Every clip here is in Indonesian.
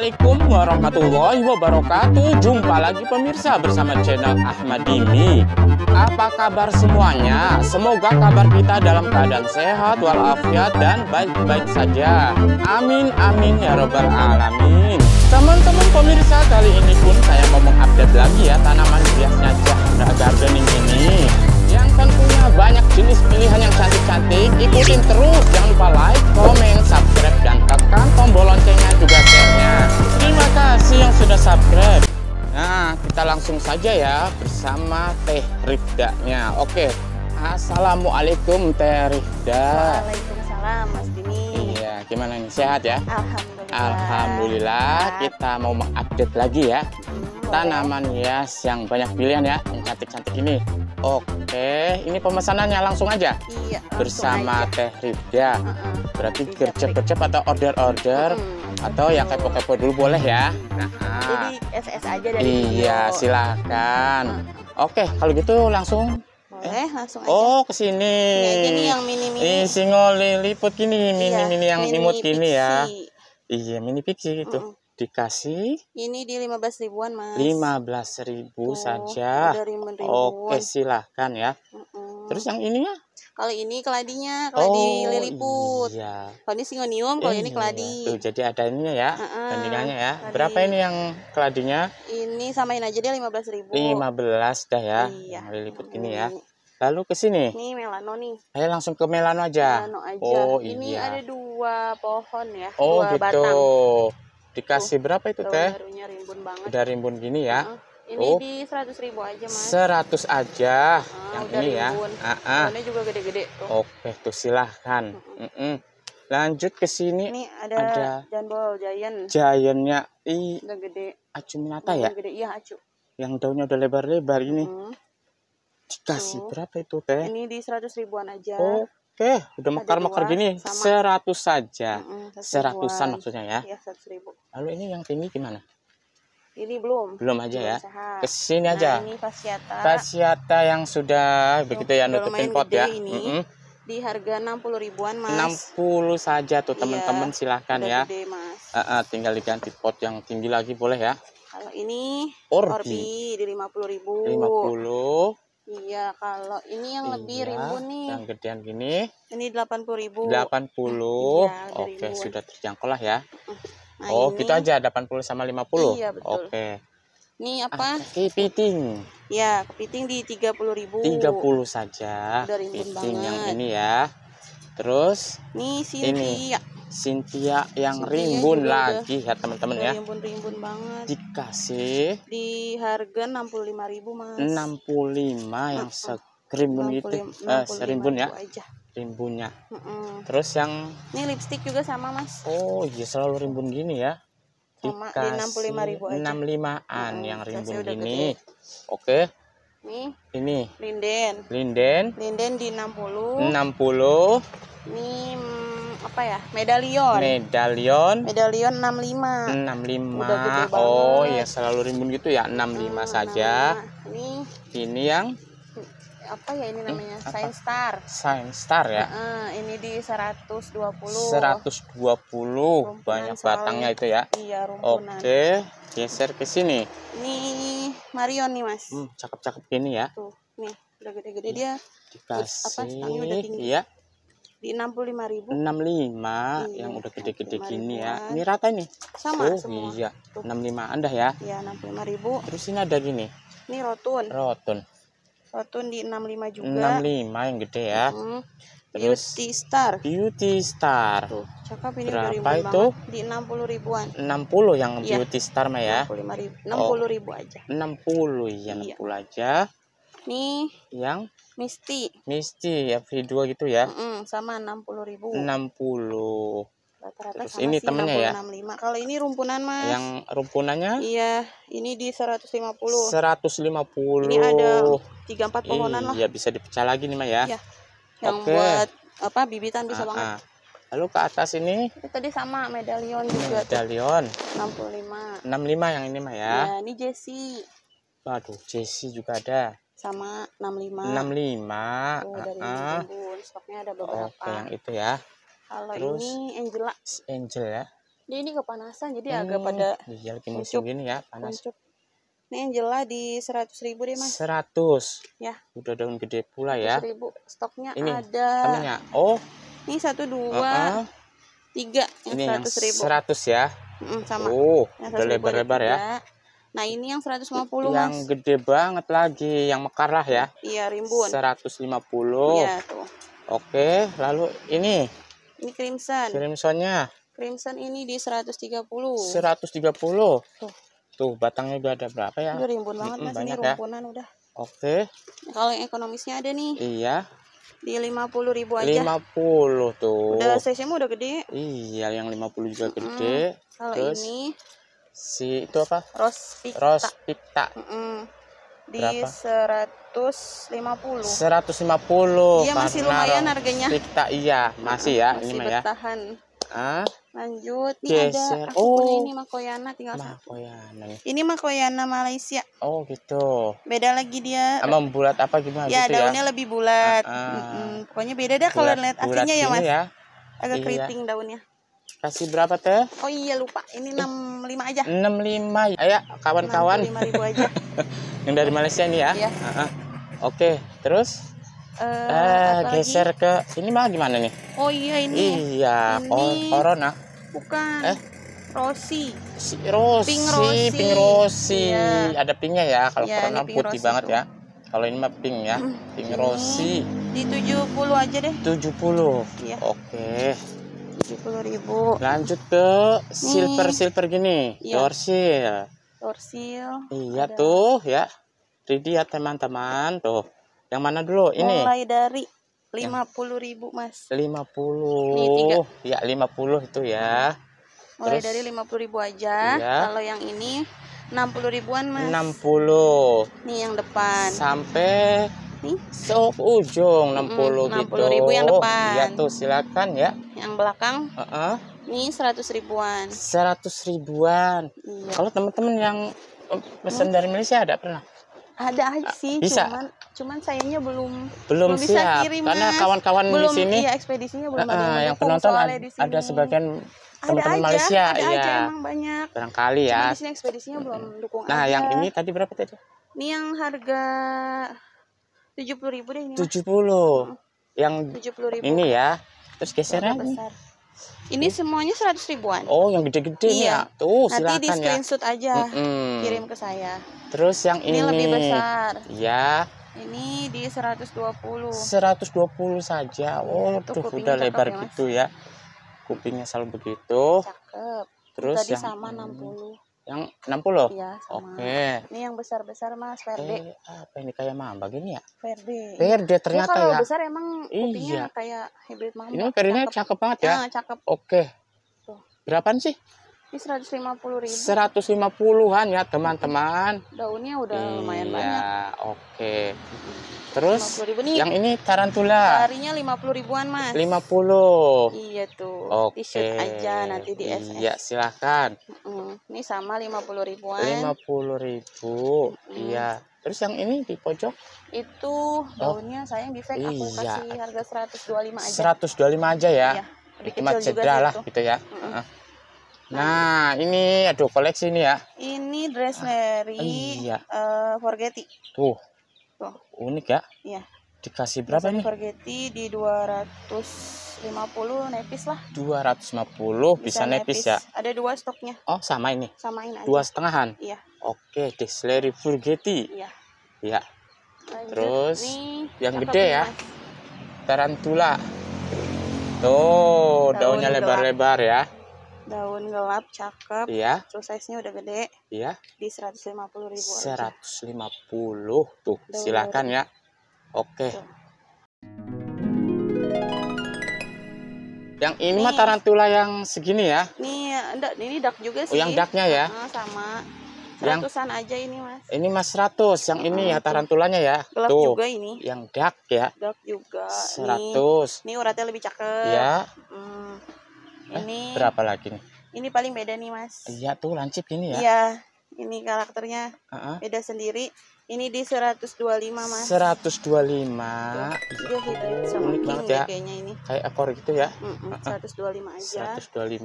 Assalamualaikum warahmatullahi wabarakatuh Jumpa lagi pemirsa bersama channel Ahmad Dimi Apa kabar semuanya? Semoga kabar kita dalam keadaan sehat walafiat dan baik-baik saja Amin amin ya robbal alamin Teman-teman pemirsa kali ini pun saya mau mengupdate lagi ya tanaman hiasnya Jahra Gardening ini punya banyak jenis pilihan yang cantik-cantik. Ikutin terus, jangan lupa like, komen, subscribe, dan tekan tombol loncengnya juga share-nya. Terima kasih yang sudah subscribe. Nah, kita langsung saja ya bersama Teh nya. Oke, Assalamualaikum Teh Rifda. Waalaikumsalam Mas Dini. Iya, gimana nih? Sehat ya? Alhamdulillah. Alhamdulillah, kita mau mengupdate lagi ya. Hmm, tanaman hias yang banyak pilihan ya, yang cantik-cantik ini. Oke, ini pemesanannya langsung aja. Iya. Langsung Bersama aja. Teh Rida. Uh -uh. Berarti gercep-gercep atau order-order hmm. atau ya kepo-kepo dulu boleh ya. Nah. Jadi SS aja dari Iya, video. silakan. Uh Oke, kalau gitu langsung boleh eh, langsung aja. Oh, ke sini. Ini yang mini-mini. Ini single liput gini, iya, mini-mini iya, yang mini imut gini ya. Iya, mini pixie gitu. Uh dikasih ini di 15 ribuan mas 15 ribu oh, saja oke silahkan ya mm -mm. terus yang ini ya kalau ini keladinya kalau oh, liliput iya. kalau ini singonium kalau ini, keladi Tuh, jadi ada ini ya uh mm ya berapa ini yang keladinya ini samain aja dia 15 ribu 15 dah ya iya. liliput mm. ini ya lalu ke sini ini melano nih saya langsung ke melano aja melano aja oh, ini iya. ada dua pohon ya oh dua gitu batang. Dikasih oh, berapa itu teh? rimbun banget. Udah rimbun gini ya. Uh -uh. Ini oh. di 100 ribu aja mas. 100 aja. Ah, yang ini ya? rimbun. ya. Ah, ah. Ini juga gede-gede tuh. Oke tuh silahkan. Uh -uh. Mm -mm. Lanjut ke sini. Ini ada, ada jambol giant. Giantnya. I... Udah gede. Acu minata ya? Gede. Iya acu. Yang daunnya udah lebar-lebar ini. Uh -huh. Dikasih tuh. berapa itu teh? Ini di 100 ribuan aja. Oh Oke, eh, udah mekar-mekar gini seratus saja. Mm -mm, Seratusan maksudnya ya. Iya, Lalu ini yang tinggi gimana? Ini belum. Belum aja belum ya. Sehat. Kesini nah, aja. ini fasiata. Fasiata yang sudah belum, begitu ya nutupin pot ya. Ini. Mm -hmm. Di harga 60 ribuan, Mas. 60 saja tuh iya. teman-teman iya, silahkan ya. Gede, mas. Uh -uh, tinggal diganti pot yang tinggi lagi boleh ya. Kalau ini Orbi, Orbi di 50 ribu. 50 Iya, kalau ini yang iya, lebih ribu nih. Yang gedean gini. Ini 80 ribu. 80. Iya, Oke, ribu. sudah terjangkau lah ya. Nah, oh, ini... gitu aja 80 sama 50. Iya, betul. Oke. Ini ah, apa? Ah, kepiting. Ya, kepiting di 30 ribu. 30 saja. Udah rimbun banget. yang ini ya terus nih Cynthia ini, Cynthia yang Cynthia rimbun lagi ya teman-teman ya rimbun-rimbun banget dikasih di harga 65.000 Mas 65 yang sekrimbun gitu eh, serimbun ya aja. rimbunnya mm -mm. terus yang ini lipstick juga sama Mas oh iya selalu rimbun gini ya dikasih lima ribu aja. 65 an hmm, yang rimbun gini. Oke. Nih. Ini. Linden. Linden. Linden di 60. 60. Ini mm, apa ya? Medalion. Medalion. Medalion 65. 65. Udah gitu oh, ya selalu rimbun gitu ya, 65 hmm, ah, saja. 65. Ini. Ini yang apa ya ini hmm, namanya hmm, Science Star Science Star ya uh, seratus ini di 120 120 rumpunan banyak batangnya itu ya iya rumpunan oke geser ke sini ini Marion nih mas hmm, cakep cakep gini ya tuh nih udah gede-gede hmm, dia dikasih apa, udah tinggi. iya di 65 ribu 65 iya, yang udah gede-gede gini ya ini rata ini sama oh, semua iya Tuh. 65 anda ya iya 65 ribu terus ini ada gini ini rotun rotun satu di 65 juga. 65 yang gede ya. Hmm. Terus Beauty Star. Beauty Star. Tuh, cakep ini Berapa itu? Banget. Di 60 ribuan. 60 yang ya. Beauty Star mah ya. 65 ribu. 60 oh. ribu aja. 60 ya, 60 iya. aja. Nih. Yang Misti. Misti ya video gitu ya. Mm -hmm. sama 60 ribu. 60 rata-rata sama ini sih, temennya ya kalau ini rumpunan mas yang rumpunannya iya ini di 150 150 ini ada 34 pohonan Ih, lah iya bisa dipecah lagi nih mas ya, ya. yang okay. buat apa bibitan bisa ah, banget ah. lalu ke atas ini itu tadi sama medalion juga medalion 65 65 yang ini mas ya ya ini Jesse waduh Jesse juga ada sama 65 65 oh, dari uh -uh. Stoknya ada beberapa Oke, okay, yang itu ya kalau Terus, ini Angela. Angel ya. Dia ini kepanasan jadi ini, hmm, agak pada Iya lagi musim gini ya panas. Kuncup. Ini Angela di seratus ribu deh mas. Seratus. Ya. Udah daun gede pula ya. Ribu stoknya ini, ada. Oh. Ini satu dua uh -uh. tiga yang seratus ribu. Seratus ya. Mm, sama. Oh. udah lebar-lebar ya. Nah ini yang 150 Yang mas. gede banget lagi Yang mekar lah ya Iya rimbun 150 Iya tuh Oke lalu ini ini crimson. Crimsonnya. Crimson ini di 130. 130. Tuh. Tuh, batangnya udah ada berapa ya? Udah rimbun banget mm -mm, mas, banyak ini ya. rumpunan ya. udah. Oke. Okay. Kalau yang ekonomisnya ada nih. Iya. Di 50 ribu aja. 50 tuh. Udah size udah gede. Iya, yang 50 juga gede. Mm -hmm. Kalau ini si itu apa? Rose Picta. Rose Picta. Mm -hmm di seratus lima puluh seratus lima puluh iya masih lumayan harganya kita iya masih ya masih ini ya. bertahan ya. ah lanjut nih Geser. ada aku oh. punya ini makoyana tinggal makoyana. satu ya. ini makoyana Malaysia oh gitu beda lagi dia Emang bulat apa gimana ya gitu ya? daunnya lebih bulat ah, ah. Mm -hmm. pokoknya beda deh kalau lihat aslinya ya mas ya. agak iya. keriting daunnya Kasih berapa teh? Oh iya lupa, ini 65 aja. 65. Ayo kawan-kawan. 65 aja. yang dari Malaysia nih ya. Iya. Uh -huh. Oke, okay, terus uh, eh, eh geser lagi? ke ini mah gimana nih? Oh iya ini. Iya, ini... corona. Bukan. Eh, Rosi. Si Rosi, pink Rosi. Pink Rosi. Iya. Ada pinknya ya, kalau iya, corona putih Rosi banget itu. ya. Kalau ini mah pink ya, hmm. pink ini Rosi. Di 70 aja deh. 70. Iya. Oke. Okay ribu. lanjut ke Nih. silver silver gini ya. dorsil dorsil iya ada. tuh ya ready ya teman-teman tuh yang mana dulu ini mulai dari lima puluh ribu Mas Lima puluh. ya lima puluh itu ya hmm. Mulai Terus, dari ribu aja. Iya. Kalau yang ini enam puluh ribuan, Mas. Enam puluh. Nih yang depan. Sampai nih? Seujung 60 hmm, gitu. ribu yang depan. ya tuh silakan ya. Yang belakang? Uh -uh. ini 100 ribuan. 100 ribuan. Iya. Kalau teman-teman yang pesan hmm. dari Malaysia ada pernah? Ada aja ah, sih, bisa. cuman cuman sayangnya belum belum, belum bisa siap kirim, karena kawan-kawan di sini iya ekspedisinya belum uh, -uh, ada yang, penonton ada, ada sebagian teman-teman Malaysia ada ya. aja iya. emang banyak barangkali ya cuman di sini ekspedisinya belum dukung nah aja. yang ini tadi berapa tadi ini yang harga tujuh puluh ribu deh ini tujuh puluh yang tujuh puluh ribu ini ya terus geser besar. Ini semuanya seratus ribuan. Oh, yang gede-gede ya? iya. ya. Tuh, silakan Nanti di screenshot aja. Mm -mm. Kirim ke saya. Terus yang ini. Ini lebih besar. Ya. Ini di dua puluh saja. Iya, oh, ya, tuh udah lebar gitu ya. Kupingnya selalu begitu. Cakep. Terus Tadi yang sama 60. Yang 60? Iya, sama. Oke. Ini yang besar-besar Mas Verde. Eh, apa ini kayak mamba gini ya? Verde. Verde ternyata ya. Kalau ya. besar emang iya. kupingnya iya. kayak hybrid mamba. Ini Verdenya cakep. cakep banget ya. Nah, cakep. Oke. Okay. Berapaan sih? Ini puluh. ribu. 150-an ya teman-teman. Daunnya udah iya, lumayan banyak. oke. Okay. Terus yang ini tarantula. Harinya puluh ribuan, Mas. Lima puluh. Iya tuh. Oke. shirt aja nanti di SS. Iya, silakan. Ini sama lima puluh ribuan. Lima puluh ribu. Iya. Terus yang ini di pojok? Itu oh. daunnya oh. sayang di iya. aku kasih harga 125 aja. lima. aja ya. Iya. Lebih kecil cedera lah gitu ya. Mm -mm. -uh. Nah, ini aduh koleksi ini ya. Ini ah, Mary ah, iya. uh, Forgetti. Tuh. Tuh. Unik ya? Iya. Dikasih berapa Dresneri nih? Forgetti di 250 nepis lah. 250 bisa, bisa nepis, nepis ya. Ada dua stoknya. Oh, sama ini. Sama ini. Dua setengahan. Iya. Oke, Mary Forgetti. Iya. Iya. Terus nih, yang gede ya. Tarantula. Tuh, daunnya lebar-lebar ya daun gelap cakep iya terus size nya udah gede iya di 150 ribu 150 aja. tuh daun silakan ya oke yang ini mah tarantula yang segini ya nih ya, ini dak juga sih oh, yang daknya ya uh, sama seratusan ratusan aja ini mas ini mas 100 yang ini hmm, ya ah, tarantulanya ya gelap tuh juga ini yang dak ya dak juga seratus, ini, ini uratnya lebih cakep ya hmm. Eh, ini berapa lagi nih ini paling beda nih mas iya tuh lancip ini ya iya ini karakternya uh -huh. beda sendiri ini di 125 mas 125 Iya, dia hybrid gitu. sama king banget ya kayaknya ini kayak ekor gitu ya mm -mm, 125 aja 125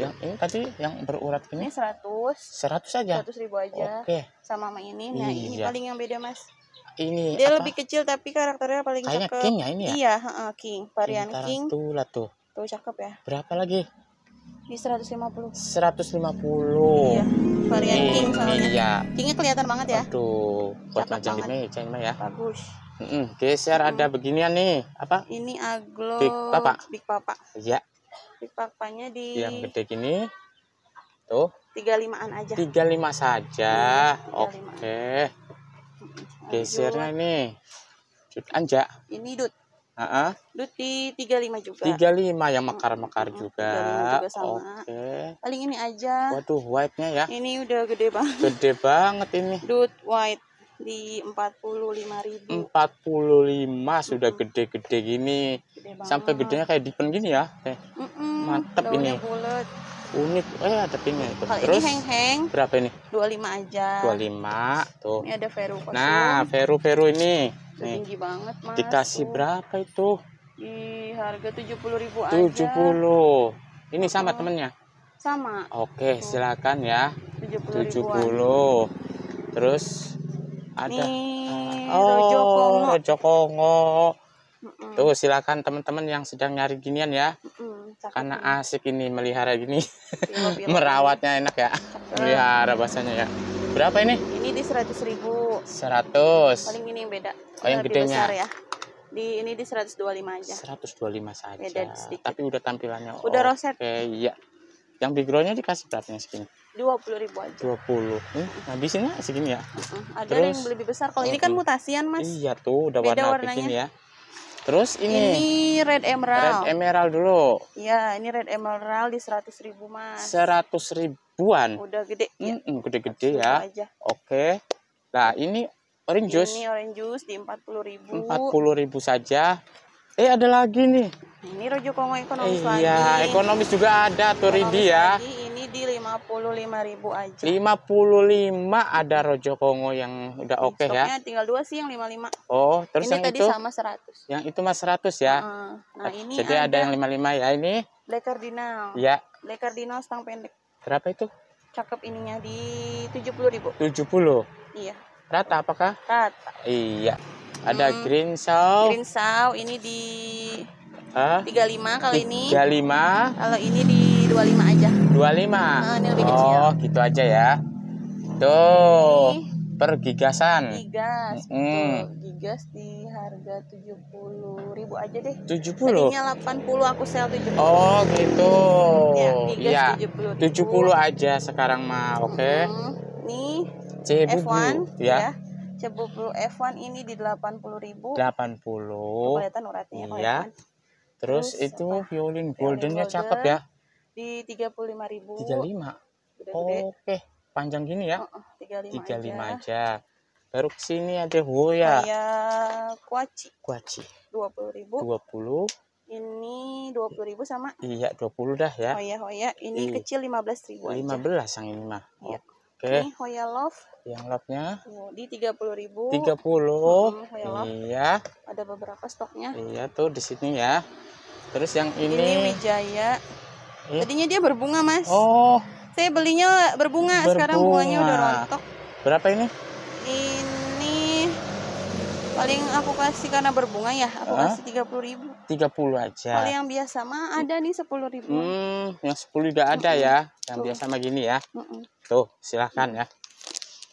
yang ini tadi yang berurat ini, seratus. seratus aja seratus ribu aja oke sama sama ini nah ini, ini iya. paling yang beda mas ini dia apa? lebih kecil tapi karakternya paling kayaknya king ya ini ya iya uh, king varian king tuh lah tuh Tuh cakep ya. Berapa lagi? Di 150. 150. Iya. Varian king soalnya. Iya. Kingnya kelihatan banget ya. Aduh, buat majang di meja ini ya. Bagus. Mm -mm. Geser hmm. ada beginian nih. Apa? Ini aglo Big Papa. Big Papa. Iya. Big Papanya di yang gede gini. Tuh. 35-an aja. lima saja. Iya, Oke. Okay. Gesernya ini. Dut anja. Ini dut. Uh -huh. Duti 35 juga. 35 yang mekar-mekar -huh. juga. juga Oke. Okay. Paling ini aja. Waduh, white-nya ya. Ini udah gede banget. Gede banget ini. Dut white di 45.000. 45 sudah gede-gede gini. Gede Sampai gedenya kayak dipen gini ya. Kayak. Mm ini. Bulat unik eh ada pinknya itu kalau terus ini heng heng berapa ini 25 aja 25 tuh ini ada veru kosum. nah veru veru ini tinggi banget mas dikasih tuh. berapa itu di harga 70 ribu 70. aja 70 ini sama oh. temennya sama oke tuh. silakan ya 70, 70. terus ada nih, ah, oh rojo kongo, Mm -mm. tuh silakan teman-teman yang sedang nyari ginian ya Cakep karena ini. asik ini melihara gini iya, merawatnya enak ya melihara bahasanya ya berapa ini ini di seratus ribu seratus paling ini yang beda oh yang Lebih gedenya besar ya di ini di 125 aja 125 saja beda sedikit. tapi udah tampilannya udah okay. roset oke iya yang big rollnya dikasih berapa segini? Dua puluh ribu aja. Dua puluh. Hmm, habisinnya segini ya? Uh, ada Terus, yang lebih besar. Kalau ini kan mutasian mas. Iya tuh, udah Beda warna warnanya. begini ya. Terus ini Ini red emerald. Red emerald dulu. Iya, ini red emerald di seratus ribu Mas. seratus ribuan. Udah gede ya. Mm gede-gede ya. Aja. Oke. Nah, ini orange juice. Ini orange juice di empat puluh ribu. empat puluh ribu saja. Eh ada lagi nih. Ini Rojo Kongo ekonomis eh, lagi. Iya, ekonomis juga ada tuh Ridi ya. Lagi, ini di 55.000 aja. 55 ada Rojo Kongo yang udah oke okay, ya. tinggal dua sih yang 55. Oh, terus ini yang itu? Ini tadi sama 100. Yang itu mah 100 ya. Uh, nah, ini Jadi ada, ada yang 55 ya ini. Black Cardinal. Iya. Black Cardinal stang pendek. Berapa itu? Cakep ininya di 70.000. 70. Iya. Rata apakah? Rata. Iya. Ada hmm. green saw. Green saw ini di tiga lima kalau 35. ini. lima. Kalau ini di dua lima aja. 25. Nah, ini lebih kecil. Oh, gitu aja ya. Tuh. Ini gigasan. Gigas. Hmm. Gigas di harga tujuh puluh ribu aja deh. Tujuh 70. delapan puluh aku sel 70. Oh, gitu. Ya, gigas ya. 70 aja sekarang mah, oke. Okay. Hmm. Nih C, F1 ya. ya Cebubru F1 ini di 80.000. 80. Kelihatan uratnya ya, Iya. Terus, Terus itu apa? violin goldennya golden cakep ya. Di 35.000. 35. Oke -gede. Oke, panjang gini ya. Oh, 35, 35 aja. aja. Baru sini ada Hoya. Hoya kuaci. Kuaci. 20.000. 20 ini 20.000 sama iya 20 dah ya Hoya Hoya ini I, iya. kecil 15.000 aja 15 yang ini mah iya. oke okay. ini Hoya Love yang lapnya di tiga puluh ribu tiga puluh ya iya ada beberapa stoknya iya tuh di sini ya terus yang ini ini Wijaya eh? tadinya dia berbunga mas oh saya belinya berbunga, berbunga. sekarang bunganya udah rontok berapa ini ini paling aku kasih karena berbunga ya aku huh? kasih tiga puluh ribu tiga puluh aja kalau yang biasa mah ada nih sepuluh ribu hmm, yang sepuluh udah ada ya yang tuh. biasa mah gini ya tuh silahkan ya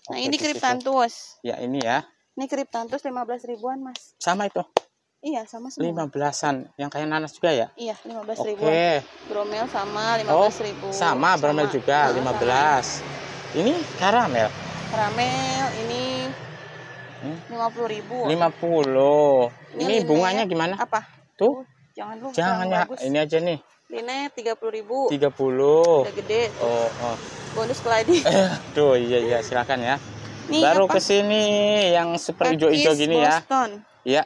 Nah, Oke, ini kriptantus. Ya, ini ya. Ini kriptantus 15 ribuan, Mas. Sama itu. Iya, sama semua. 15-an. Yang kayak nanas juga ya? Iya, 15 Oke. ribuan. Bromel sama 15 oh, ribu. Sama, bromel juga nah, 15. Sama. Ini karamel. Karamel ini hmm? lima puluh ribu. Lima puluh. Ini, bunganya ya. gimana? Apa? Tuh. Oh, jangan lu Jangan ya. Ini aja nih. Linet tiga puluh ribu. Tiga puluh. gede. Oh, oh bonus keladi tuh iya iya silakan ya Nih, baru ke sini yang super hijau-hijau gini ya. Boston. ya iya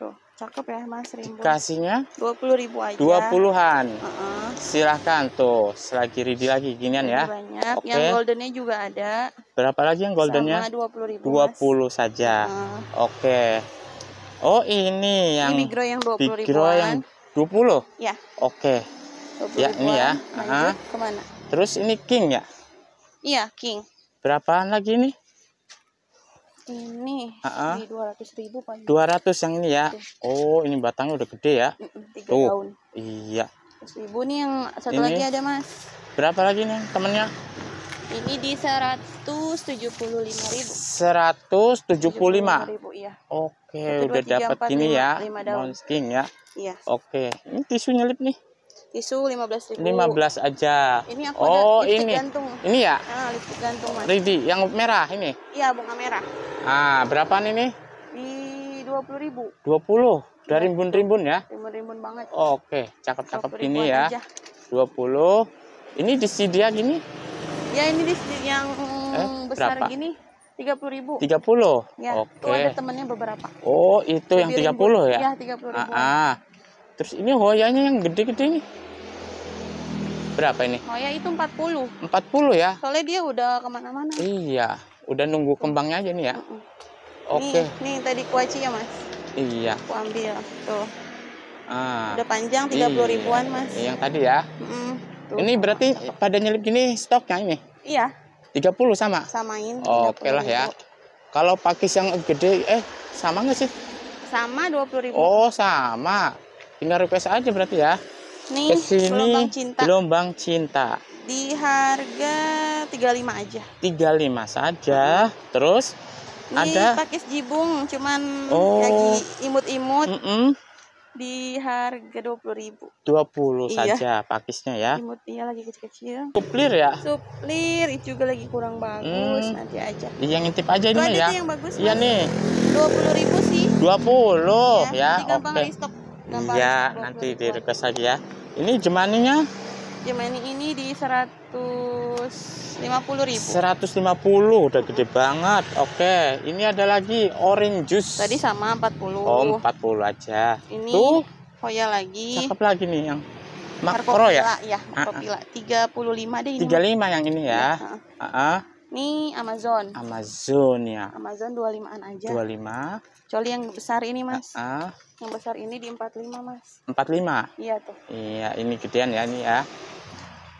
tuh cakep ya mas rimbun kasihnya 20.000 aja 20-an. uh -uh. Silakan tuh selagi ready lagi ginian ya banyak okay. yang goldennya juga ada berapa lagi yang goldennya Sama 20 ribu 20 puluh saja uh. oke okay. oh ini yang ini bigro yang 20.000. puluh yang 20? Ya. Oke. Okay. ya, ini ya. uh -huh. kemana? Terus ini king ya? Iya, king. Berapaan lagi ini? Ini uh -uh. 200 ribu Pak. 200 yang ini ya? Oke. Iya. Oh, ini batangnya udah gede ya? Tiga tahun. Iya. 100 ribu nih yang satu ini. lagi ada Mas. Berapa lagi nih temennya? Ini di 175 ribu. 175? 75 ribu, iya. Oke, 1, 2, udah dapat ini 5, ya. 5 King ya? Iya. Oke, ini tisu nyelip nih tisu belas ribu. 15 aja. Ini aku oh, ada ini. gantung. Ini ya? Ah, lipstick gantung, Mas. Ridi, yang merah ini? Iya, bunga merah. Ah, berapaan ini? Di puluh ribu. 20? Dari iya. rimbun-rimbun ya? Rimbun-rimbun banget. Oh, Oke, okay. cakep-cakep ini ya. Aja. 20. Ini di dia gini? Ya, ini disedia yang eh, besar berapa? gini. puluh ribu. 30? Ya, Oke. Okay. ada temennya beberapa. Oh, itu Lebih yang 30 ribu. ya? Iya, 30 ribu. Ah, ah. Terus ini hoyanya yang gede-gede nih. Berapa ini? Hoya itu 40. 40 ya? Soalnya dia udah kemana-mana. Iya, udah nunggu kembangnya aja nih ya. Uh -uh. Oke. Okay. Nih, nih tadi kuaci ya mas? Iya. Aku ambil tuh. Ah, udah panjang 30 iya, ribuan mas. Iya, yang tadi ya? Mm Ini berarti pada nyelip gini stoknya ini? Iya. 30 sama? Samain. Oh, Oke okay lah ya. Kalau pakis yang gede, eh sama nggak sih? Sama 20 ribu. Oh sama tinggal request aja berarti ya nih Kesini, gelombang cinta gelombang cinta di harga 35 aja 35 saja terus ini ada pakis jibung cuman oh. lagi imut-imut mm -mm. di harga dua puluh ribu dua puluh iya. saja pakisnya ya imutnya lagi kecil-kecil suplir ya suplir itu juga lagi kurang bagus mm. nanti aja yang intip aja ini ya yang bagus iya nih dua puluh ribu sih dua puluh iya, ya, ya. oke okay. Gambar ya, nanti di request aja ya. Ini jemaninya? Jemani ini di 150 ribu. 150 udah gede banget. Oke, ini ada lagi orange juice. Tadi sama 40. Oh, 40 aja. Ini Tuh. Hoya lagi. Cakep lagi nih yang makro ya? Iya, makro Uh 35 deh ini. 35 yang ini ya. Iya, heeh. Uh -uh. Ini Amazon. Amazon ya. Amazon 25-an aja. 25. Coli yang besar ini, Mas. Uh, uh. Yang besar ini di 45, Mas. 45? Iya, tuh. Iya, ini gedean ya ini ya.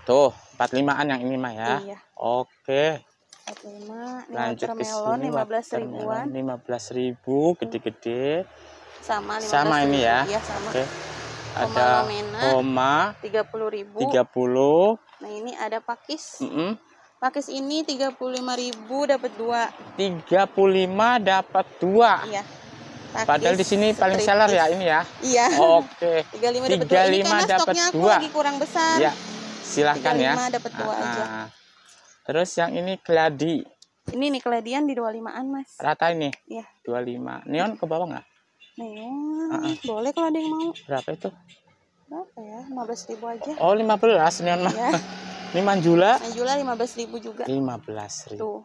Tuh, 45-an yang ini mah ya. Iya. Oke. 45, ini Lanjut ke lima 15 ribuan. belas ribu, gede-gede. Sama 15 Sama ini ya. Iya, sama. Oke. Ada koma tiga puluh ribu. 30. Nah, ini ada pakis. Mm -mm. Pakis ini ribu dapat dua tiga puluh lima dapat dua Iya. Padahal di sini paling seller ya ini ya. Iya. Oke. Tiga lima dapat 2. dua. lagi kurang besar. Iya. Silahkan ya. ya. 35 dapat 2 aja. Ah, ah. Terus yang ini keladi. Ini nih keladian di 25-an, Mas. Rata ini? Iya. lima. Neon ke bawah nggak? Neon. Ah, Boleh kalau ada yang mau. Berapa itu? Berapa ya? Lima belas ribu aja. Oh, lima belas neon mah. Iya. Ini manjula. Manjula ribu juga. Lima 15.000. Tuh.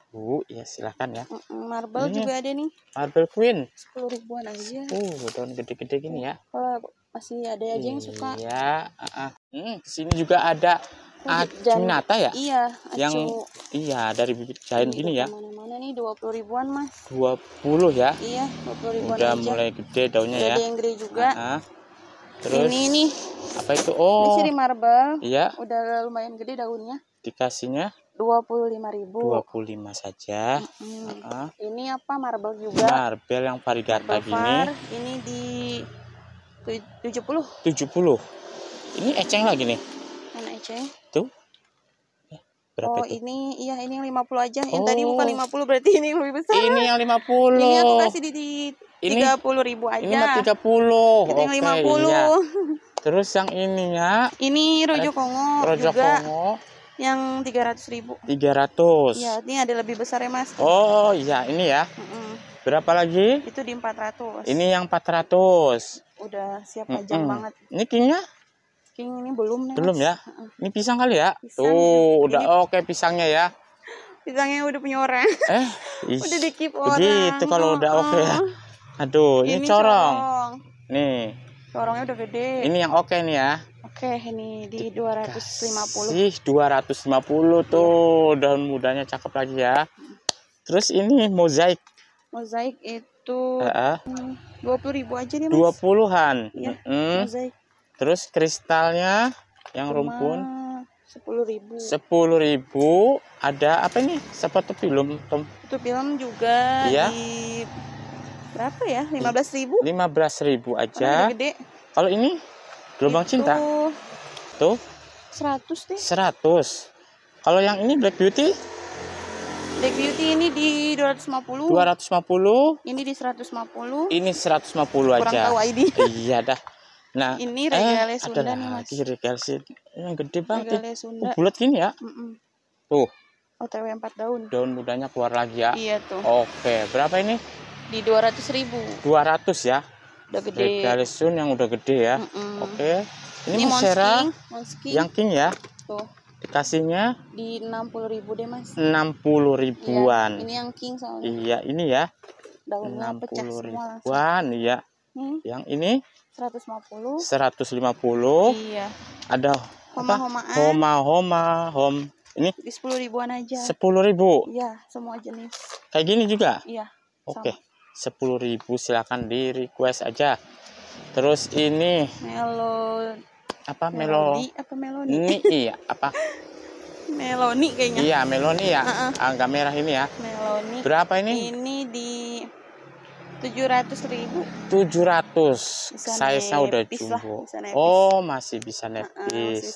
Iya, ya silahkan ya. Marble ini juga ada nih. Marble Queen. Sepuluh ribuan aja. Uh, daun gede-gede gini ya. Kalau masih ada aja yang suka. Iya, uh, Hmm, sini juga ada Acuminata ya? Iya, acu. Yang iya dari bibit jahin gini ya. Mana-mana nih dua puluh ribuan, Mas. puluh ya? Iya, Dua puluh ribuan Udah aja. mulai gede daunnya ya. Ada yang gede juga. Uh Terus ini nih. Apa itu? Oh. Ini ciri marble. Iya. Udah lumayan gede daunnya. Dikasihnya? 25.000. 25 saja. Hmm. Uh -huh. Ini apa marble juga? Marble yang varigata marble gini. Ini di 70. 70. Ini eceng lagi nih. Mana eceng? Tuh. Ya, berapa oh itu? ini iya ini yang 50 aja. Yang oh. tadi bukan 50 berarti ini lebih besar. Ini yang 50. Ini aku kasih di, di ini puluh ribu aja. Ini 30. tiga puluh. Oke, puluh. Iya. Terus yang ininya ini rojo kongo juga. kongo yang ratus ribu Tiga ratus. Iya, ini ada lebih besar ya mas oh iya ini ya mm -mm. berapa lagi itu di empat ratus. ini yang empat ratus. udah siap aja mm -mm. banget ini kingnya king ini belum nih, belum mas. ya ini pisang kali ya pisang. tuh ini. udah oke pisangnya ya pisangnya udah punya orang eh udah dikip orang gitu kalau udah oke okay, ya Aduh, ini, ini corong. corong. Nih. Corongnya udah gede. Ini yang oke okay nih ya. Oke, okay, ini di 250. Ih, 250 tuh. Daun mudanya cakep lagi ya. Terus ini mozaik. Mozaik itu uh -uh. 20 ribu aja nih, Mas. 20-an. Iya, mm. mozaik. Terus kristalnya yang Cuma rumpun 10.000. ribu. ribu. Ada apa ini? Sepatu film, Tom? Itu film juga iya. di berapa ya? 15 ribu? 15 ribu aja. Oh, gede. Kalau ini gelombang itu... cinta. Tuh. 100 deh. 100. Kalau yang ini Black Beauty? Black Beauty ini di 250. 250. Ini di 150. Ini 150 Kurang aja. Kurang tahu ID. iya dah. Nah, ini eh, regale eh, Sunda ada nih, Mas. Ini regale Sunda. Yang gede banget. Regale Sunda. Oh, bulat gini ya? Mm -mm. Tuh. OTW 4 daun. Daun mudanya keluar lagi ya? Iya tuh. Oke, berapa ini? di 200 ribu 200 ya udah gede sun yang udah gede ya mm -mm. oke okay. ini, ini monstera yang king ya tuh dikasihnya di 60 ribu deh mas 60 ribuan ya, ini yang king soalnya iya ini ya daunnya 60 pecah ribuan semua iya hmm? yang ini 150 150 iya ada homa -homaan. apa homa homa hom ini di 10 ribuan aja 10 ribu iya semua jenis kayak gini juga iya oke okay. 10.000 silahkan di request aja terus ini melo apa melo meloni ini iya apa meloni kayaknya iya meloni ya uh agak ah, merah ini ya meloni berapa ini ini di tujuh ratus ribu tujuh ratus udah jumbo oh masih bisa nepis,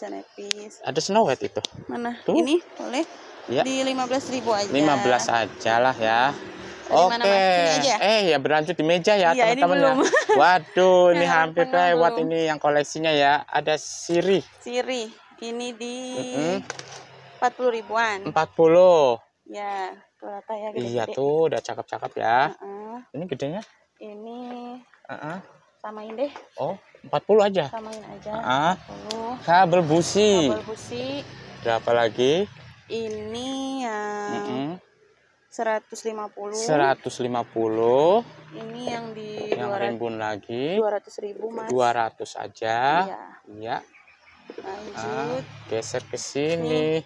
ada snow white itu mana Tuh. ini boleh ya. di lima belas ribu aja lima belas aja lah ya Oke. Okay. Ya? Eh ya berlanjut di meja ya iya, teman-teman. Ya. Waduh, ini ya hampir lewat ini yang koleksinya ya. Ada siri. Siri. Ini di empat puluh ribuan. Empat puluh. Ya, rata ya gede, gede. Iya tuh, udah cakep-cakep ya. Uh -uh. Ini gedenya? Ini. Uh -uh. Samain deh. Oh, empat puluh aja. Samain aja. Uh -uh. Kabel busi. Kabel busi. Berapa lagi? Ini yang Uh -uh. 150. 150. Ini yang di yang 200, rimbun lagi. 200 ribu mas. 200 aja. Iya. Ya. Lanjut. Ah, geser ke sini.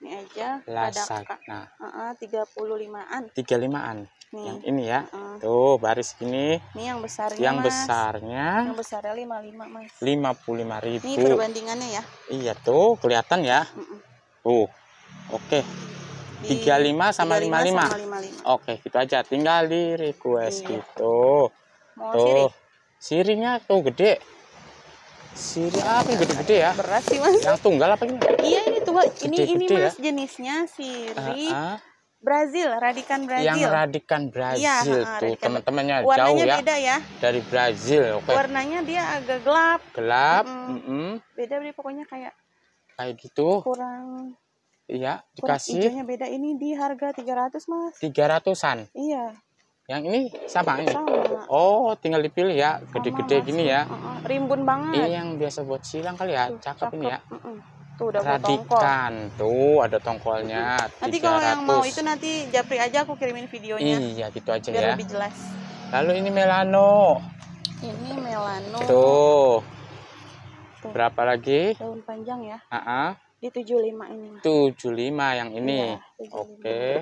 Ini, aja. Lasak. Nah. Uh -uh, 35-an. 35-an. Yang ini ya. Uh -uh. Tuh baris ini. Ini yang besarnya. Yang besarnya. Yang besarnya 55 mas. 55 ribu. Ini perbandingannya ya. Iya tuh kelihatan ya. Uh -uh. Tuh. Oke. Okay tiga lima sama lima lima, Oke, gitu aja. Tinggal di request iya. gitu. Mau tuh. Siri. Sirinya tuh gede. Siri apa yang gede-gede ya? Berat sih, Mas. Yang tunggal apa ini? Iya, ini tuh ini gede, ini Mas ya? jenisnya siri. Uh -huh. Brazil, radikan Brazil. Yang radikan Brazil ya, tuh teman-temannya jauh ya. beda ya. Dari Brazil, oke. Okay. Warnanya dia agak gelap. Gelap. Mm -hmm. Mm -hmm. Beda deh pokoknya kayak kayak gitu. Kurang Iya, dikasih. Hijaunya beda ini di harga 300, Mas. 300-an. Iya. Yang ini sama ini. Sama. Oh, tinggal dipilih ya, gede-gede gini ya. Uh -uh. Rimbun banget. Ini yang biasa buat silang kali ya, Tuh, cakep, cakep ini ya. Uh -uh. Tuh udah Radikan. Tuh ada tongkolnya. Nanti kalau yang mau itu nanti Japri aja aku kirimin videonya. Iya, gitu aja biar ya. lebih jelas. Lalu ini melano. Ini melano. Tuh. Tuh. Berapa lagi? Daun panjang ya. Uh -uh. Di 75 ini. 75 yang ini. Ya, Oke. Okay.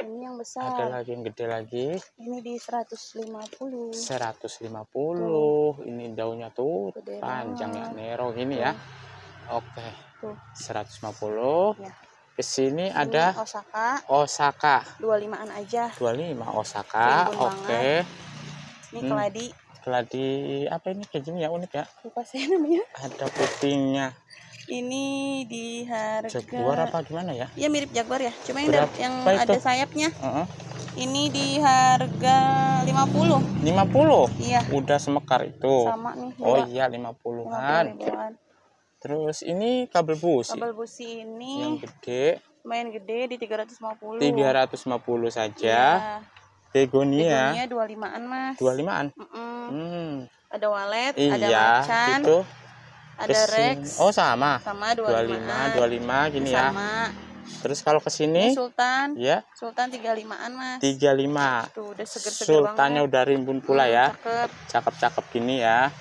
Ini yang besar. Ada lagi yang gede lagi. Ini di 150. 150. Hmm. Ini daunnya tuh gede panjang ya nero ini ya. ya. Oke. Okay. 150. Ya. Ke sini ada Osaka. Osaka. 25-an aja. 25 Osaka. Oke. Okay. Ini hmm. keladi. hmm. keladi. apa ini kayak ya unik ya? Lupa sih namanya. Ada putihnya. Ini di harga Jaguar apa gimana ya? Ya mirip Jaguar ya, cuma yang, Berapa yang itu? ada sayapnya. Uh -huh. Ini di harga 50. 50? Iya. Udah semekar itu. Sama nih. Oh iya 50-an. 50 Terus ini kabel busi. Kabel busi ini yang gede. main gede di 350. 350 saja. Iya. Begonia. Begonia 25-an, Mas. 25-an. Mm -mm. Hmm. Ada walet, iya, ada macan. Itu ada kesini. Rex oh sama sama 25 25 25 gini ya. sama. ya Terus kalau ke sini Sultan. Ya. Sultan 35-an, Mas. 35. Tuh, udah seger-seger Sultannya banget. udah rimbun pula ya. hmm, ya. Cakep-cakep gini ya.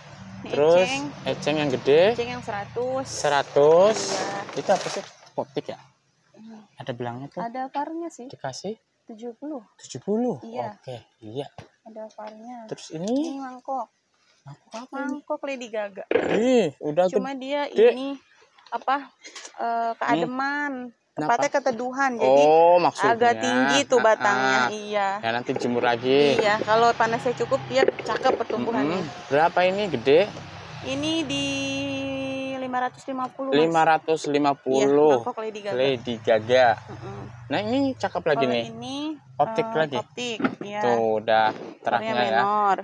Ini Terus eceng. eceng yang gede. Eceng yang 100. 100. Iya. Itu apa sih? Potik ya? Hmm. Ada bilangnya tuh. Ada akarnya sih. Dikasih 70. 70. Iya. Oke, iya. Ada akarnya. Terus ini? Ini mangkok mangkok apa mangkok Lady Gaga ih udah cuma dia ini apa uh, keademan tempatnya keteduhan jadi oh, maksudnya. agak tinggi tuh batangnya ah, iya ya nanti jemur lagi iya kalau panasnya cukup dia cakep pertumbuhannya hmm. berapa ini gede ini di 550 550 iya, Lady Gaga, Lady Gaga. Mm -hmm. nah ini cakep lagi kalau nih ini optik uh, lagi optik iya. tuh udah terangnya ya Menor.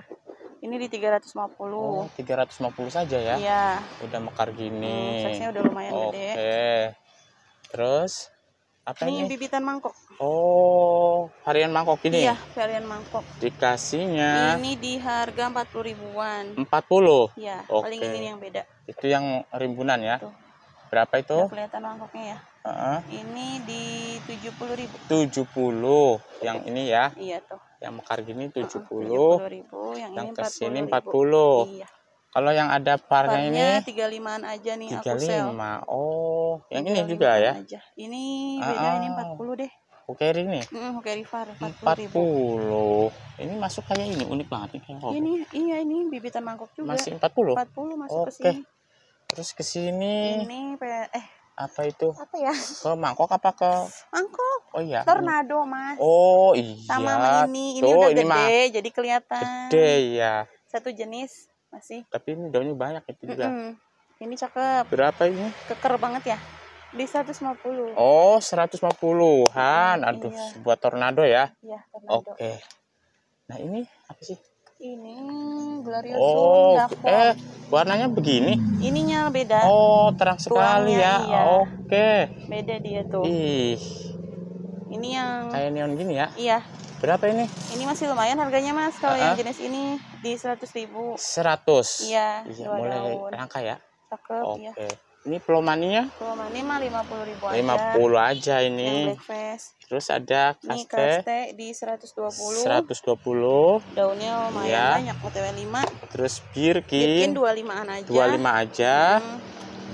Ini di 350. Oh, 350 saja ya? Iya. Udah mekar gini. Hmm, udah lumayan gede. Oke. Terus apa ini? Ini bibitan mangkok. Oh, varian mangkok ini? Iya, varian mangkok. Dikasihnya? Ini di harga 40 ribuan. 40? Iya, okay. paling ini yang beda. Itu yang rimbunan ya? Tuh. Berapa itu? Udah kelihatan mangkoknya ya. Uh -huh. Ini di 70 ribu. 70 yang ini ya? Iya tuh. Yang mekar gini 70. puluh, yang, yang ke kesini 40. Iya. Kalau yang ada parnya, ini 35-an aja nih 35. aku sel. Oh, yang ini juga ya. Aja. Ini beda ah, ini 40 deh. Hukeri ini. Heeh, mm, Hukeri Far 40. 40. Ini masuk kayak ini unik banget nih kayak Ini iya ini bibitan mangkok juga. Masih 40. 40 masuk okay. ke sini. Terus ke sini. Ini eh apa itu? Apa ya? Ke mangkok apa ke? Mangkok. Oh iya. Tornado, Mas. Oh iya. Sama ini, ini Tuh, oh, udah ini gede mah. jadi kelihatan. Gede ya. Satu jenis masih. Tapi ini daunnya banyak itu juga. Mm juga. Ini cakep. Berapa ini? Keker banget ya. Di 150. Oh, 150-an. Aduh, iya. buat tornado ya. Iya, tornado. Oke. Nah, ini apa sih? Ini Glorioso oh, Yakult. Eh, warnanya begini. Ininya beda. Oh, terang sekali Ruangnya, ya. Iya. Oke. Beda dia tuh. Ih. Ini yang kayak neon gini ya? Iya. Berapa ini? Ini masih lumayan harganya, Mas. Kalau uh -huh. yang jenis ini di 100.000. 100. Iya, iya mulai daun. langka ya. Cakep, Oke. Okay. Ya. Ini pelomaninya? Pelomani mah puluh ribu aja. 50 aja ini. Yang Terus ada kaste. Ini kaste di 120. 120. Daunnya lumayan ya. banyak OTW 5. Terus birkin. Birkin 25-an aja. 25 aja. Hmm.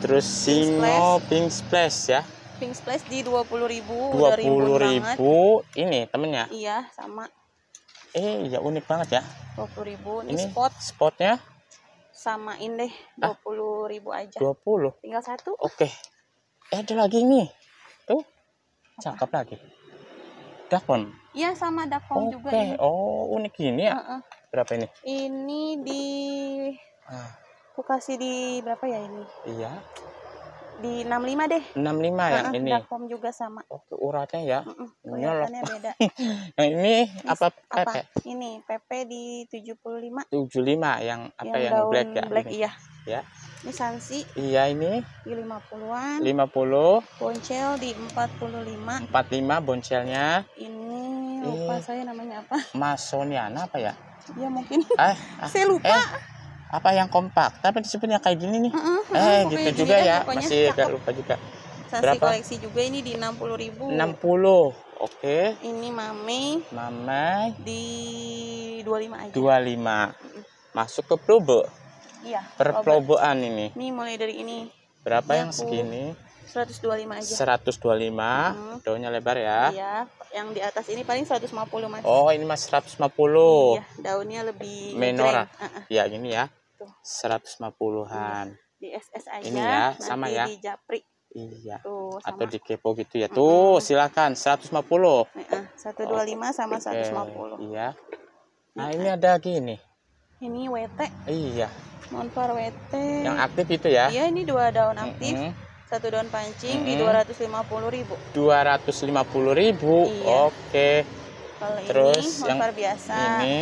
Terus singo pink splash ya. Pink splash di 20 ribu. 20 ribu, ribu. ini temennya. Iya sama. Eh ya unik banget ya. 20.000 Ini, ini spot. Spotnya. Samain deh 20.000 ah, aja. 20. Tinggal satu. Oke. Okay. Eh ada lagi nih. Tuh. Cakep lagi dakon iya sama dakon okay. juga Oke. oh unik ini ya uh -uh. berapa ini ini di ah. aku kasih di berapa ya ini iya di 65 deh. 65 ya nah, ini. Dakom juga sama. Oke, uratnya ya. Mm -mm, Nyolok. beda. yang ini Mis, apa PP? Ini PP di 75. 75 yang apa yang, yang black ya? Black ini. iya. Ya. Ini sansi. Iya ini. Di 50-an. 50. Boncel di 45. 45 boncelnya. Ini eh. lupa eh. saya namanya apa? Masoniana apa ya? Ya mungkin. Eh, ah, saya lupa. Eh apa yang kompak tapi disebutnya kayak gini nih mm -hmm. eh gitu juga, ya masih agak lupa juga Sasi berapa koleksi juga ini di enam puluh ribu enam puluh oke ini mame mame di dua lima aja dua lima masuk ke probo iya perproboan ini ini mulai dari ini berapa iya, yang segini 125 aja. 125, hmm. daunnya lebar ya. Iya, yang di atas ini paling 150 Mas. Oh, ini Mas 150. Iya, daunnya lebih menor. Uh -uh. Ya, ini ya gitu. 150-an. Di SS aja. Ini ya, sama ya. Di Japri. Iya. Tuh, Atau di kepo gitu ya. Mm -hmm. Tuh, silakan 150. Heeh, 125 oh, sama okay. 150. Iya. Nah, iya. ini ada gini. Ini WT. Iya. Monfar WT. Yang aktif itu ya? Iya, ini dua daun aktif. Mm -hmm. Satu daun pancing mm -hmm. di 250.000. 250.000. Iya. Oke. Kalau Terus ini yang biasa. Ini.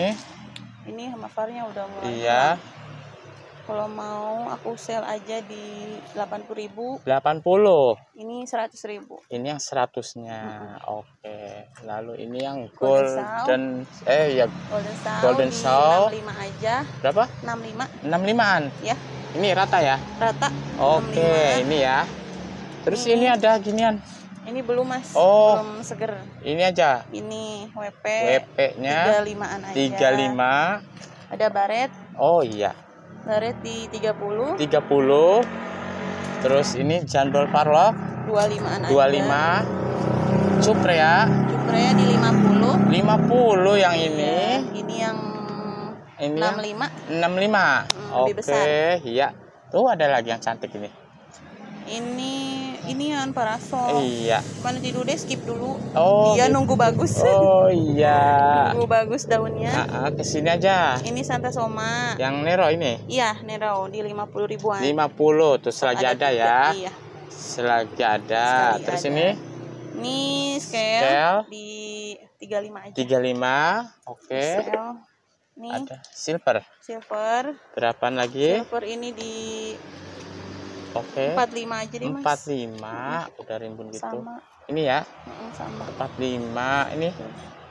Ini mafarnya udah mulai. Iya. Mulai kalau mau aku sell aja di 80.000 80 ini 100.000 ini yang 100-nya mm -hmm. oke okay. lalu ini yang golden, golden eh ya golden saw, golden saw. 65 aja berapa 65 65an ya ini rata ya rata oke okay. ini ya terus ini. ini ada ginian ini belum mas, oh, belum seger. Ini aja. Ini WP. WP-nya. 35 an aja. 35. Ada baret. Oh iya. Ngerit di 30. 30. Terus ini jandol parlok 25-an 25. Aja. Cuprea. Cuprea di 50. 50 yang iya, ini. Ya, ini yang ini 65. 65. Hmm, Oke, okay. iya. Tuh ada lagi yang cantik ini. Ini ini inian parasol. Iya. Mana tidur deh skip dulu. Oh. Dia gitu. nunggu bagus. Oh iya. nunggu bagus daunnya. Ah kesini aja. Ini Santa Soma. Yang Nero ini? Iya, Nero di lima puluh ribuan. puluh tuh selagi ada, ada ya. Iya. Selagi ada. Selagi Terus ada. ini? Ini scale, scale. di lima aja. Tiga lima. Oke. Okay. Ada silver. Silver. Berapaan lagi? Silver ini di Oke. Okay. 45 aja deh, Mas. 45, udah rimbun gitu. Sama. Ini ya. sama. 45 ini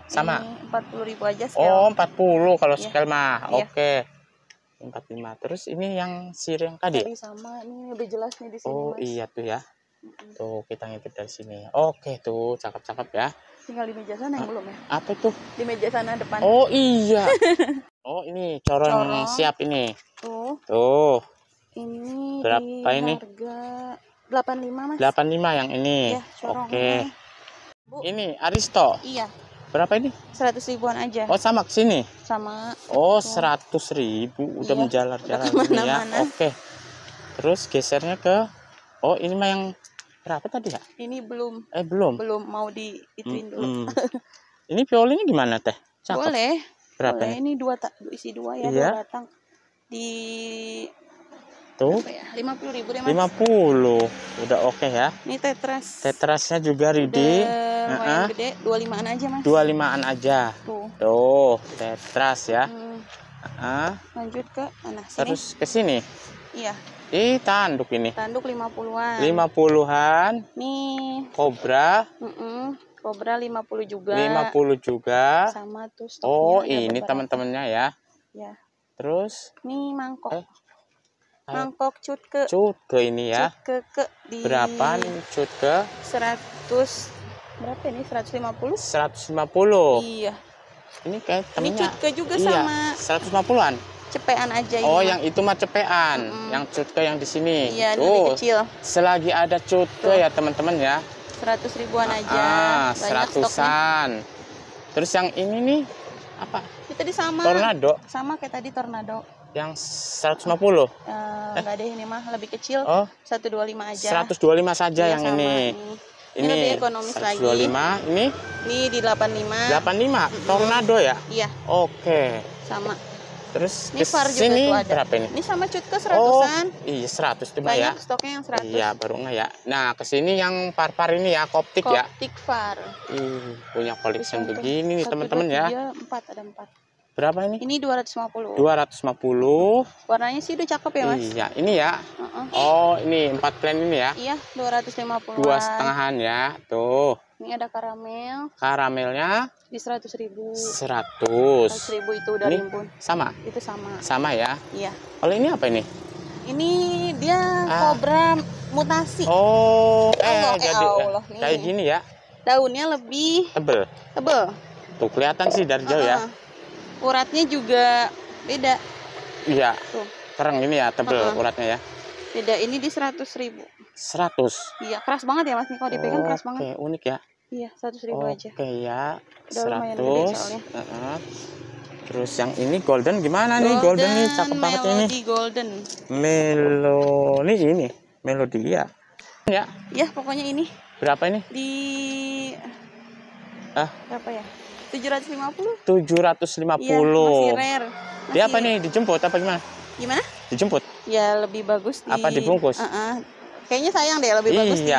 sama. Ini 40 aja oh, scale. Oh, 40 kalau yeah. scale mah. Yeah. Oke. Okay. 45. Terus ini yang sir yang tadi? Tadi sama, ini lebih jelas nih di sini, Oh, Mas. iya tuh ya. Mm-hmm. Tuh, kita ngintip dari sini. Oke, okay, tuh cakep-cakep ya. Tinggal di meja sana yang belum ya? Ah, apa itu? Di meja sana depan. Oh, iya. oh, ini corong, corong. siap ini. Tuh. Tuh. Ini berapa ini? Harga 85, Mas. 85 yang ini. Ya, Oke. Okay. Ini Aristo. Iya. Berapa ini? 100 ribuan aja. Oh, sama ke sini. Sama. Oh, 100 ribu udah iya, menjalar-jalar ya. Oke. Terus gesernya ke Oh, ini mah yang berapa tadi ya? Ini belum. Eh, belum. Belum mau di ituin dulu. Hmm. ini violinnya gimana teh? Cakep. Boleh. Berapa? Boleh. Ini dua tak isi dua ya, iya. dua batang. Di tuh ya? lima puluh ribu deh lima puluh udah oke okay ya ini tetras tetrasnya juga ridi dua -uh. gede dua limaan aja mas dua limaan aja tuh tuh tetras ya hmm. uh -huh. lanjut ke mana sini. terus ke sini iya di tanduk ini tanduk lima puluhan lima puluhan nih kobra mm -mm. Kobra 50 juga. 50 juga. Sama tuh. Oh, ini ya? teman-temannya ya. Ya. Terus? Nih mangkok. Eh, mangkok cut ke cut ke ini ya cut ke ke di berapa nih cut ke 100 berapa ini 150 150 iya ini kayak temennya ini cut ke juga iya, sama 150-an cepean aja ini. Oh, yang itu mah cepean, mm -hmm. yang cutke yang di sini. Iya, Tuh. kecil. Selagi ada cut ke ya, teman-teman ya. 100 ribuan aja. Ah, seratusan. Terus yang ini nih apa? kita tadi sama. Tornado. Sama kayak tadi tornado yang 150 uh, eh. enggak deh ini mah lebih kecil oh 125 aja 125 saja ya, yang ini. ini ini lebih ekonomis 125. lagi 125 ini ini di 85 85 mm -hmm. tornado ya iya oke okay. sama Terus ini far juga sini tuh ada. berapa ini? Ini sama cut ke 100an Oh, iya 100 cuma Banyak ya. stoknya yang 100 Iya, baru enggak ya. Nah, ke sini yang far far ini ya, koptik, koptik ya. Koptik far Ih, punya koleksi begini nih teman-teman ya. Iya, empat ada 4 berapa ini? Ini 250. 250. Warnanya sih udah cakep ya, Mas? Iya, ini ya. Uh -uh. Oh, ini empat plan ini ya? Iya, 250. Dua setengahan ya. Tuh. Ini ada karamel. Karamelnya di 100.000. 100 100.000 100. 100 itu udah ini rimpun. Sama? Itu sama. Sama ya? Iya. Kalau ini apa ini? Ini dia ah. kobra mutasi. Oh, eh, eh, eh Allah, eh, jadi, Allah, nih. kayak gini ya? Daunnya lebih tebel. Tebel. Tuh kelihatan sih dari jauh uh -huh. ya uratnya juga beda iya Terang ini ya tebel uh uratnya ya beda ini di seratus ribu seratus iya keras banget ya mas nih kalau dipegang oh, keras banget Oke, unik ya iya seratus ribu oh, aja oke ya seratus uh -huh. terus yang ini golden gimana golden, nih golden nih cakep melody banget ini golden melo ini ini melodi ya ya ya pokoknya ini berapa ini di ah berapa ya 750. 750. Ya, masih rare. Masih... Dia apa nih dijemput apa gimana? Gimana? Dijemput. Ya lebih bagus di Apa dibungkus? Uh -uh. Kayaknya sayang deh lebih iya. bagus di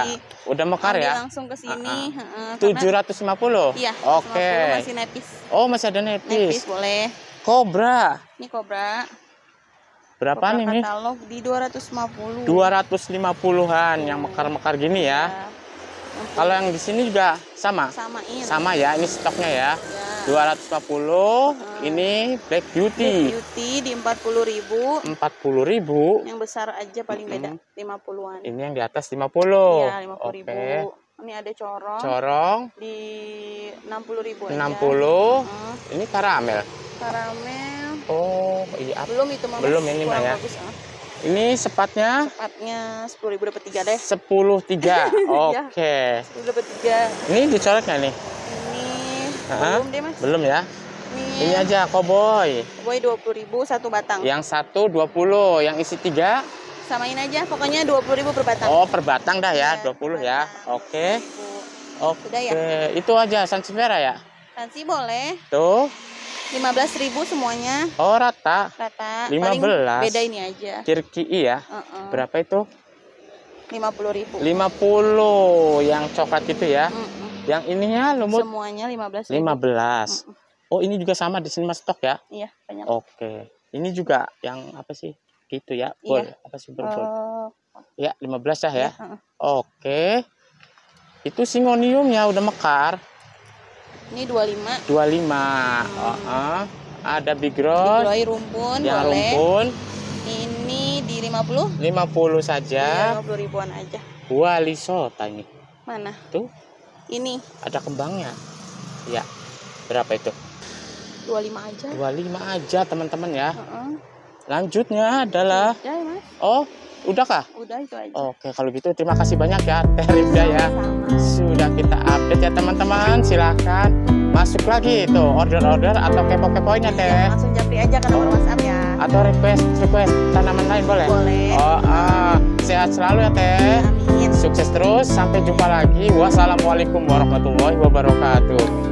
Udah mekar ya. Langsung ke sini. Tujuh ratus lima puluh. Iya. Oke. Okay. Masih nepis. Oh masih ada netis Netis boleh. Kobra. Ini kobra. Berapa kobra nih? Katalog di 250. 250-an puluhan yang mekar-mekar gini ya. ya. Kalau yang di sini juga sama. sama, Samain. Iya. Sama ya, ini stoknya ya. ya. 250. Hmm. Ini Black Beauty. Black Beauty di 40.000. 40.000. Yang besar aja paling mm hmm. beda 50-an. Ini yang di atas 50. ya 50.000. Oke. Okay. Ini ada corong. Corong. Di 60 ribu aja. Uh -huh. Ini karamel. Karamel. Oh, iya. Belum itu mama. Belum ini mah ya. Bagus, ah. Ini sepatnya? Sepatnya 10.000 dapat tiga deh. 10 tiga, iya. Oke. Okay. 10 dapat 3. Ini dicoret nggak nih? Ini -huh. belum deh, Mas. Belum ya? Ini, ini aja koboi. Koboi ribu satu batang. Yang satu dua puluh, yang isi 3 samain aja pokoknya dua puluh ribu per batang. Oh, per batang dah ya, iya, dua puluh ya. Oke. Oke. Okay. okay. Ya? Itu aja sanksi merah ya? Sansi boleh. Tuh ribu semuanya. Oh, rata. Rata. 15. Paling beda ini aja. Kirki ya. Uh -uh. Berapa itu? 50.000. 50 yang coklat itu ya. Uh -uh. Yang ininya lumut semuanya 15. 15. Uh -uh. Oh, ini juga sama di sini mas stok ya? Iya, banyak. Oke. Ini juga yang apa sih? Gitu ya. Bol. Iya. Apa sih berapa Uh... Ya, 15 ya ya. Uh -uh. Oke. Itu singonium ya udah mekar. Ini 25. 25. Hmm. Uh -huh. Ada big bigros. Bigroi rumpun. ya, boleh. rumpun. Ini di 50. 50 saja. Iya, 50000 ribuan aja. Wah, lisota ini. Mana? Tuh. Ini. Ada kembangnya. Ya. Berapa itu? 25 aja. 25 aja, teman-teman ya. Uh -uh. Lanjutnya adalah Udah, ya, Mas. Oh, udah kah? Udah itu aja. Oke, kalau gitu terima kasih banyak ya, Teh Rifda ya. Sama sudah kita update ya teman-teman silahkan masuk lagi itu order-order atau kepo-kepoin ya teh iya, langsung japri aja ke nomor WhatsApp ya atau request request tanaman lain boleh boleh oh, uh, sehat selalu ya teh sukses terus sampai jumpa lagi wassalamualaikum warahmatullahi wabarakatuh